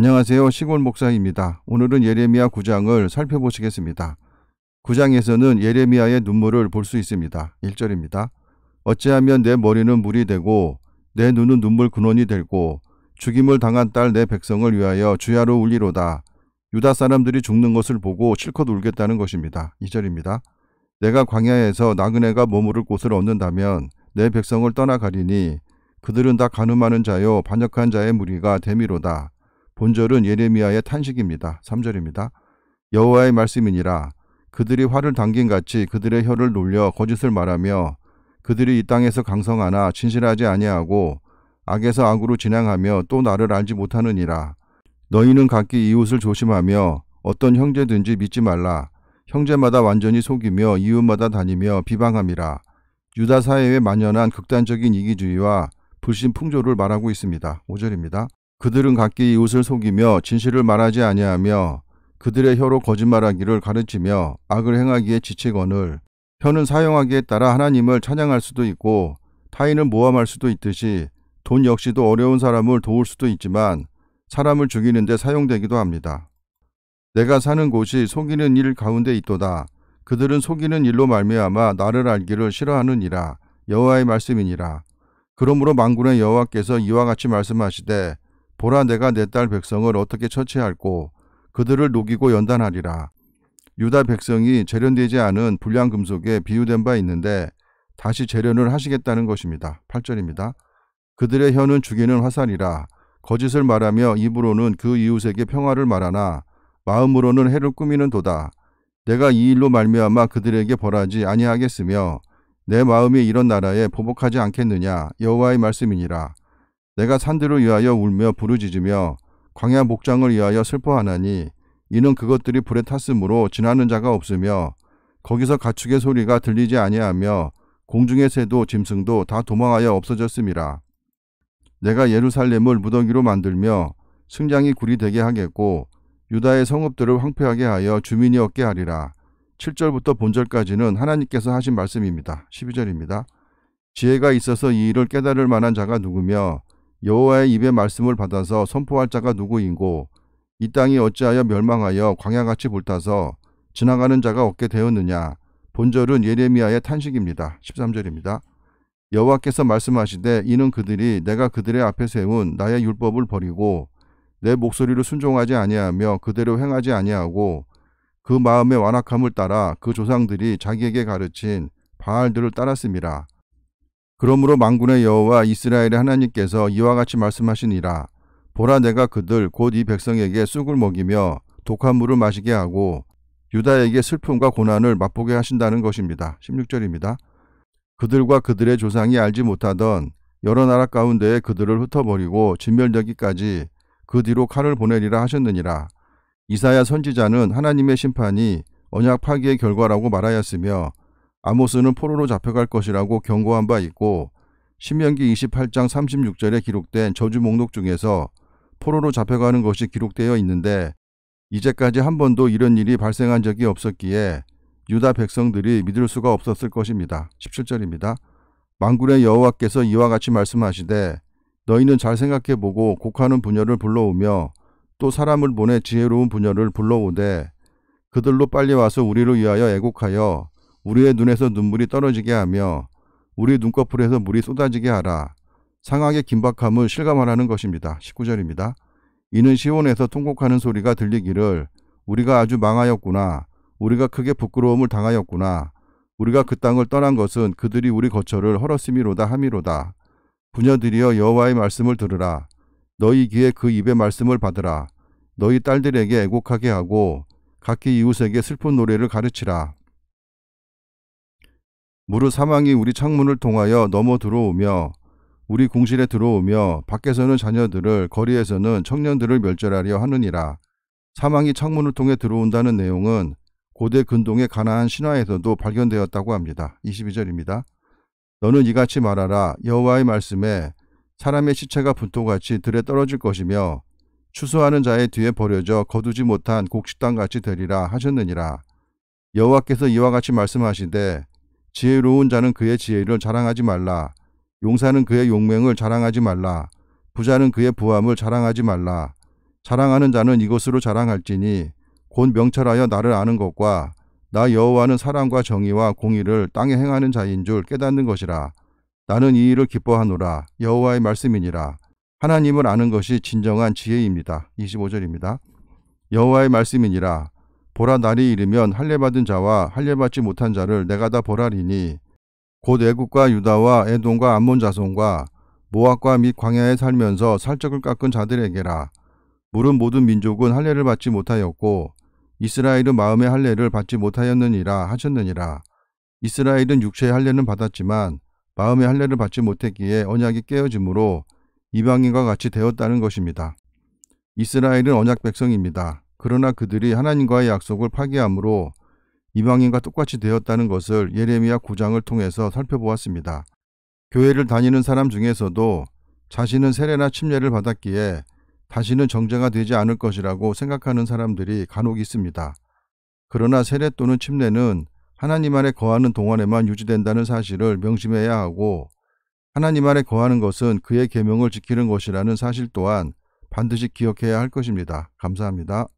안녕하세요. 시골 목사입니다. 오늘은 예레미야 9장을 살펴보시겠습니다. 9장에서는 예레미야의 눈물을 볼 수 있습니다. 1절입니다. 어찌하면 내 머리는 물이 되고 내 눈은 눈물 근원이 되고 죽임을 당한 딸 내 백성을 위하여 주야로 울리로다. 유다 사람들이 죽는 것을 보고 실컷 울겠다는 것입니다. 2절입니다. 내가 광야에서 나그네가 머무를 곳을 얻는다면 내 백성을 떠나가리니 그들은 다 가늠하는 자요 반역한 자의 무리가 대미로다. 본절은 예레미야의 탄식입니다. 3절입니다. 여호와의 말씀이니라 그들이 화를 당긴 같이 그들의 혀를 놀려 거짓을 말하며 그들이 이 땅에서 강성하나 진실하지 아니하고 악에서 악으로 진행하며 또 나를 알지 못하느니라 너희는 각기 이웃을 조심하며 어떤 형제든지 믿지 말라 형제마다 완전히 속이며 이웃마다 다니며 비방함이라 유다 사회에 만연한 극단적인 이기주의와 불신 풍조를 말하고 있습니다. 5절입니다. 그들은 각기 이웃을 속이며 진실을 말하지 아니하며 그들의 혀로 거짓말하기를 가르치며 악을 행하기에 지치거늘 혀는 사용하기에 따라 하나님을 찬양할 수도 있고 타인을 모함할 수도 있듯이 돈 역시도 어려운 사람을 도울 수도 있지만 사람을 죽이는데 사용되기도 합니다. 내가 사는 곳이 속이는 일 가운데 있도다. 그들은 속이는 일로 말미암아 나를 알기를 싫어하느니라 여호와의 말씀이니라. 그러므로 망군의 여호와께서 이와 같이 말씀하시되 보라 내가 내 딸 백성을 어떻게 처치할고 그들을 녹이고 연단하리라. 유다 백성이 재련되지 않은 불량 금속에 비유된 바 있는데 다시 재련을 하시겠다는 것입니다. 8절입니다. 그들의 혀는 죽이는 화살이라 거짓을 말하며 입으로는 그 이웃에게 평화를 말하나 마음으로는 해를 꾸미는 도다. 내가 이 일로 말미암아 그들에게 벌하지 아니하겠으며 내 마음이 이런 나라에 보복하지 않겠느냐 여호와의 말씀이니라. 내가 산들을 위하여 울며 부르짖으며 광야 목장을 위하여 슬퍼하나니 이는 그것들이 불에 탔으므로 지나는 자가 없으며 거기서 가축의 소리가 들리지 아니하며 공중의 새도 짐승도 다 도망하여 없어졌습니다 내가 예루살렘을 무더기로 만들며 승장이 굴이 되게 하겠고 유다의 성읍들을 황폐하게 하여 주민이 없게 하리라. 7절부터 본절까지는 하나님께서 하신 말씀입니다. 12절입니다. 지혜가 있어서 이 일을 깨달을 만한 자가 누구며 여호와의 입의 말씀을 받아서 선포할 자가 누구이고 이 땅이 어찌하여 멸망하여 광야같이 불타서 지나가는 자가 없게 되었느냐 본절은 예레미야의 탄식입니다. 13절입니다. 여호와께서 말씀하시되 이는 그들이 내가 그들의 앞에 세운 나의 율법을 버리고 내 목소리를 순종하지 아니하며 그대로 행하지 아니하고 그 마음의 완악함을 따라 그 조상들이 자기에게 가르친 바알들을 따랐습니다 그러므로 망군의 여호와 이스라엘의 하나님께서 이와 같이 말씀하시니라 보라 내가 그들 곧 이 백성에게 쑥을 먹이며 독한 물을 마시게 하고 유다에게 슬픔과 고난을 맛보게 하신다는 것입니다. 16절입니다. 그들과 그들의 조상이 알지 못하던 여러 나라 가운데에 그들을 흩어버리고 진멸되기까지 그 뒤로 칼을 보내리라 하셨느니라. 이사야 선지자는 하나님의 심판이 언약 파기의 결과라고 말하였으며 아모스는 포로로 잡혀갈 것이라고 경고한 바 있고 신명기 28장 36절에 기록된 저주 목록 중에서 포로로 잡혀가는 것이 기록되어 있는데 이제까지 한 번도 이런 일이 발생한 적이 없었기에 유다 백성들이 믿을 수가 없었을 것입니다. 17절입니다. 망군의 여호와께서 이와 같이 말씀하시되 너희는 잘 생각해 보고 곡하는 분녀를 불러오며 또 사람을 보내 지혜로운 분녀를 불러오되 그들로 빨리 와서 우리를 위하여 애곡하여 우리의 눈에서 눈물이 떨어지게 하며 우리 눈꺼풀에서 물이 쏟아지게 하라. 상악의 긴박함을 실감하라는 것입니다. 19절입니다. 이는 시온에서 통곡하는 소리가 들리기를 우리가 아주 망하였구나. 우리가 크게 부끄러움을 당하였구나. 우리가 그 땅을 떠난 것은 그들이 우리 거처를 헐었음이로다 함이로다. 부녀들이여 여호와의 말씀을 들으라. 너희 귀에 그 입의 말씀을 받으라. 너희 딸들에게 애곡하게 하고 각기 이웃에게 슬픈 노래를 가르치라. 무릇 사망이 우리 창문을 통하여 넘어 들어오며 우리 궁실에 들어오며 밖에서는 자녀들을 거리에서는 청년들을 멸절하려 하느니라. 사망이 창문을 통해 들어온다는 내용은 고대 근동의 가나안 신화에서도 발견되었다고 합니다. 22절입니다. 너는 이같이 말하라 여호와의 말씀에 사람의 시체가 분토같이 들에 떨어질 것이며 추수하는 자의 뒤에 버려져 거두지 못한 곡식당같이 되리라 하셨느니라. 여호와께서 이와 같이 말씀하시되 지혜로운 자는 그의 지혜를 자랑하지 말라. 용사는 그의 용맹을 자랑하지 말라. 부자는 그의 부함을 자랑하지 말라. 자랑하는 자는 이것으로 자랑할지니 곧 명철하여 나를 아는 것과 나 여호와는 사랑과 정의와 공의를 땅에 행하는 자인 줄 깨닫는 것이라. 나는 이 일을 기뻐하노라. 여호와의 말씀이니라. 하나님을 아는 것이 진정한 지혜입니다. 25절입니다. 여호와의 말씀이니라. 보라 날이 이르면 할례 받은 자와 할례 받지 못한 자를 내가 다 보라리니 곧 애국과 유다와 에돈과 암몬 자손과 모압과 및 광야에 살면서 살적을 깎은 자들에게라 물은 모든 민족은 할례를 받지 못하였고 이스라엘은 마음의 할례를 받지 못하였느니라 하셨느니라 이스라엘은 육체의 할례는 받았지만 마음의 할례를 받지 못했기에 언약이 깨어짐으로 이방인과 같이 되었다는 것입니다. 이스라엘은 언약 백성입니다. 그러나 그들이 하나님과의 약속을 파기함으로 이방인과 똑같이 되었다는 것을 예레미야 9장을 통해서 살펴보았습니다. 교회를 다니는 사람 중에서도 자신은 세례나 침례를 받았기에 다시는 정제가 되지 않을 것이라고 생각하는 사람들이 간혹 있습니다. 그러나 세례 또는 침례는 하나님 안에 거하는 동안에만 유지된다는 사실을 명심해야 하고 하나님 안에 거하는 것은 그의 계명을 지키는 것이라는 사실 또한 반드시 기억해야 할 것입니다. 감사합니다.